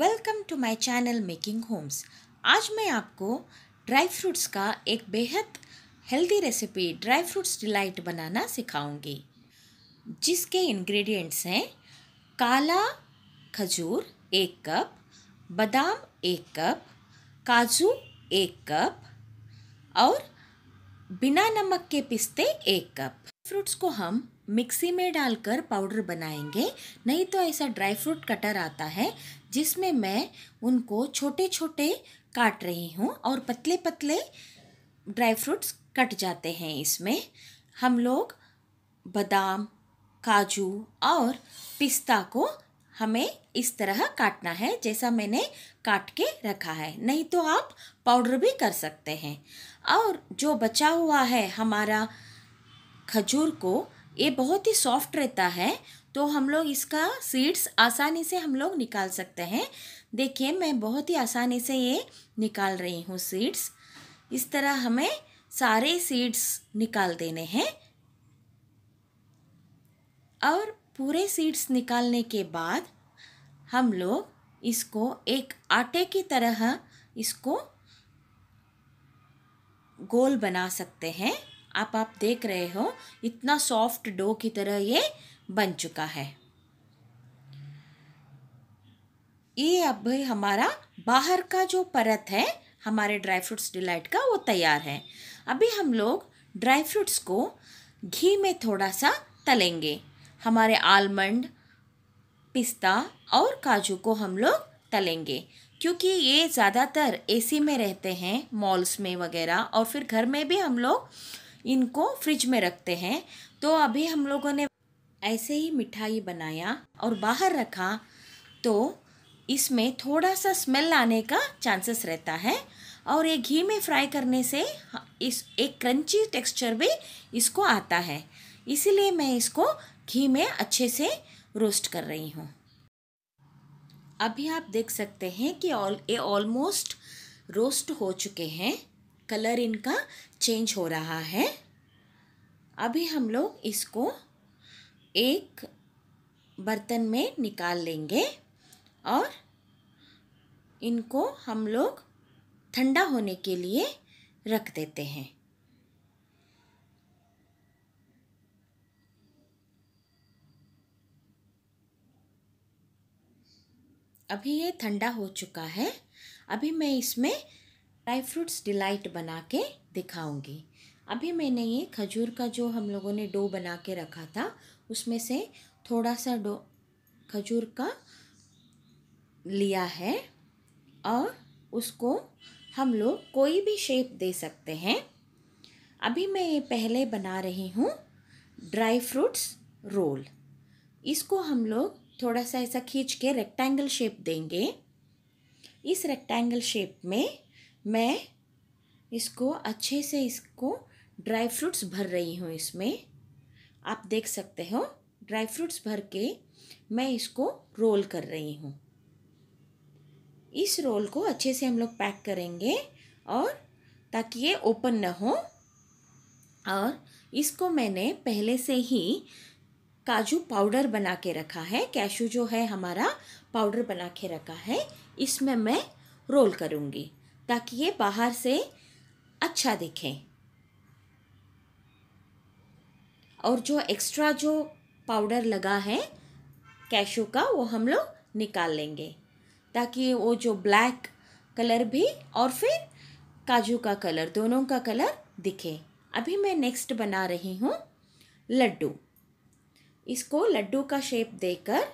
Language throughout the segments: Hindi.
welcome to my channel making homes आज मैं आपको ड्राई फ्रूट्स का एक बेहद healthy recipe dry fruits delight बनाना सिखाऊंगी जिसके इंग्रेडिएंट्स हैं काला खजूर एक कप बादाम एक कप काजू एक कप और बिना नमक के पिस्ते एक कप फ्रूट्स को हम मिक्सी में डालकर पाउडर बनाएंगे नहीं तो ऐसा ड्राई फ्रूट कटर आता है जिसमें मैं उनको छोटे छोटे काट रही हूँ और पतले पतले ड्राई फ्रूट्स कट जाते हैं इसमें हम लोग बादाम काजू और पिस्ता को हमें इस तरह काटना है जैसा मैंने काट के रखा है नहीं तो आप पाउडर भी कर सकते हैं और जो बचा हुआ है हमारा खजूर को ये बहुत ही सॉफ्ट रहता है तो हम लोग इसका सीड्स आसानी से हम लोग निकाल सकते हैं देखिए मैं बहुत ही आसानी से ये निकाल रही हूँ सीड्स इस तरह हमें सारे सीड्स निकाल देने हैं और पूरे सीड्स निकालने के बाद हम लोग इसको एक आटे की तरह इसको गोल बना सकते हैं आप आप देख रहे हो इतना सॉफ्ट डो की तरह ये बन चुका है ये अब हमारा बाहर का जो परत है हमारे ड्राई फ्रूट्स डिलाइट का वो तैयार है अभी हम लोग ड्राई फ्रूट्स को घी में थोड़ा सा तलेंगे हमारे आलमंड पिस्ता और काजू को हम लोग तलेंगे क्योंकि ये ज़्यादातर एसी में रहते हैं मॉल्स में वगैरह और फिर घर में भी हम लोग इनको फ्रिज में रखते हैं तो अभी हम लोगों ने ऐसे ही मिठाई बनाया और बाहर रखा तो इसमें थोड़ा सा स्मेल आने का चांसेस रहता है और ये घी में फ्राई करने से इस एक क्रंची टेक्सचर भी इसको आता है इसीलिए मैं इसको घी में अच्छे से रोस्ट कर रही हूँ अभी आप देख सकते हैं कि ऑल ये ऑलमोस्ट रोस्ट हो चुके हैं कलर इनका चेंज हो रहा है अभी हम लोग इसको एक बर्तन में निकाल लेंगे और इनको हम लोग ठंडा होने के लिए रख देते हैं अभी ये ठंडा हो चुका है अभी मैं इसमें ड्राई फ्रूट्स डिलाइट बना के दिखाऊंगी अभी मैंने ये खजूर का जो हम लोगों ने डो बना के रखा था उसमें से थोड़ा सा डो खजूर का लिया है और उसको हम लोग कोई भी शेप दे सकते हैं अभी मैं ये पहले बना रही हूँ ड्राई फ्रूट्स रोल इसको हम लोग थोड़ा सा ऐसा खींच के रेक्टेंगल शेप देंगे इस रेक्टेंगल शेप में मैं इसको अच्छे से इसको ड्राई फ्रूट्स भर रही हूँ इसमें आप देख सकते हो ड्राई फ्रूट्स भर के मैं इसको रोल कर रही हूँ इस रोल को अच्छे से हम लोग पैक करेंगे और ताकि ये ओपन ना हो और इसको मैंने पहले से ही काजू पाउडर बना के रखा है कैशू जो है हमारा पाउडर बना के रखा है इसमें मैं रोल करूँगी ताकि ये बाहर से अच्छा दिखें और जो एक्स्ट्रा जो पाउडर लगा है कैशो का वो हम लोग निकाल लेंगे ताकि वो जो ब्लैक कलर भी और फिर काजू का कलर दोनों का कलर दिखे अभी मैं नेक्स्ट बना रही हूँ लड्डू इसको लड्डू का शेप देकर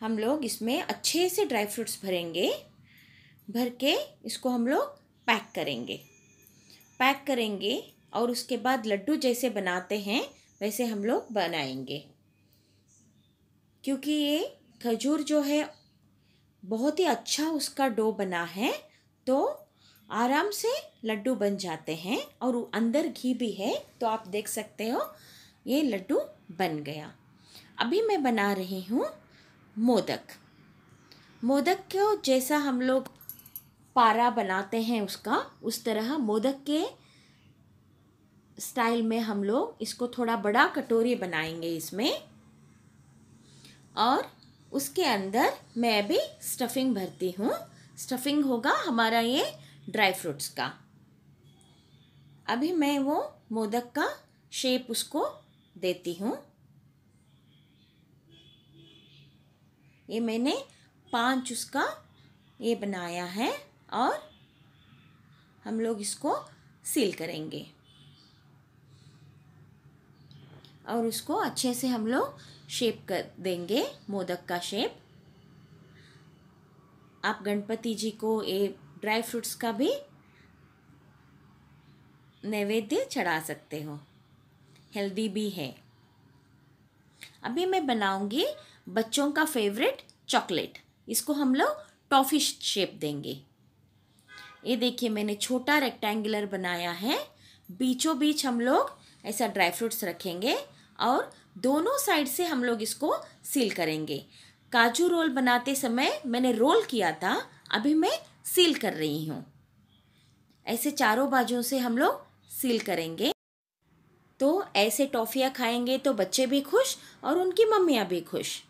हम लोग इसमें अच्छे से ड्राई फ्रूट्स भरेंगे भर के इसको हम लोग पैक करेंगे पैक करेंगे और उसके बाद लड्डू जैसे बनाते हैं वैसे हम लोग बनाएंगे क्योंकि ये खजूर जो है बहुत ही अच्छा उसका डो बना है तो आराम से लड्डू बन जाते हैं और अंदर घी भी है तो आप देख सकते हो ये लड्डू बन गया अभी मैं बना रही हूँ मोदक मोदक को जैसा हम लोग पारा बनाते हैं उसका उस तरह मोदक के स्टाइल में हम लोग इसको थोड़ा बड़ा कटोरी बनाएंगे इसमें और उसके अंदर मैं अभी स्टफिंग भरती हूँ स्टफिंग होगा हमारा ये ड्राई फ्रूट्स का अभी मैं वो मोदक का शेप उसको देती हूँ ये मैंने पांच उसका ये बनाया है और हम लोग इसको सील करेंगे और उसको अच्छे से हम लोग शेप कर देंगे मोदक का शेप आप गणपति जी को ये ड्राई फ्रूट्स का भी नैवेद्य चढ़ा सकते हो हेल्दी भी है अभी मैं बनाऊंगी बच्चों का फेवरेट चॉकलेट इसको हम लोग टॉफी शेप देंगे ये देखिए मैंने छोटा रेक्टेंगुलर बनाया है बीचों बीच हम लोग ऐसा ड्राई फ्रूट्स रखेंगे और दोनों साइड से हम लोग इसको सील करेंगे काजू रोल बनाते समय मैंने रोल किया था अभी मैं सील कर रही हूँ ऐसे चारों बाजुओं से हम लोग सील करेंगे तो ऐसे टॉफ़ियाँ खाएंगे तो बच्चे भी खुश और उनकी मम्मियाँ भी खुश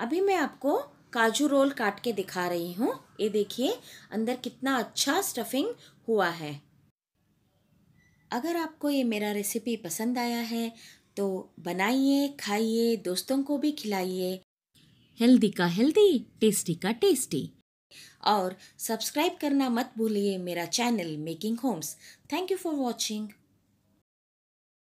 अभी मैं आपको काजू रोल काट के दिखा रही हूँ ये देखिए अंदर कितना अच्छा स्टफिंग हुआ है अगर आपको ये मेरा रेसिपी पसंद आया है तो बनाइए खाइए दोस्तों को भी खिलाइए हेल्दी का हेल्दी टेस्टी का टेस्टी और सब्सक्राइब करना मत भूलिए मेरा channel making homes thank you for watching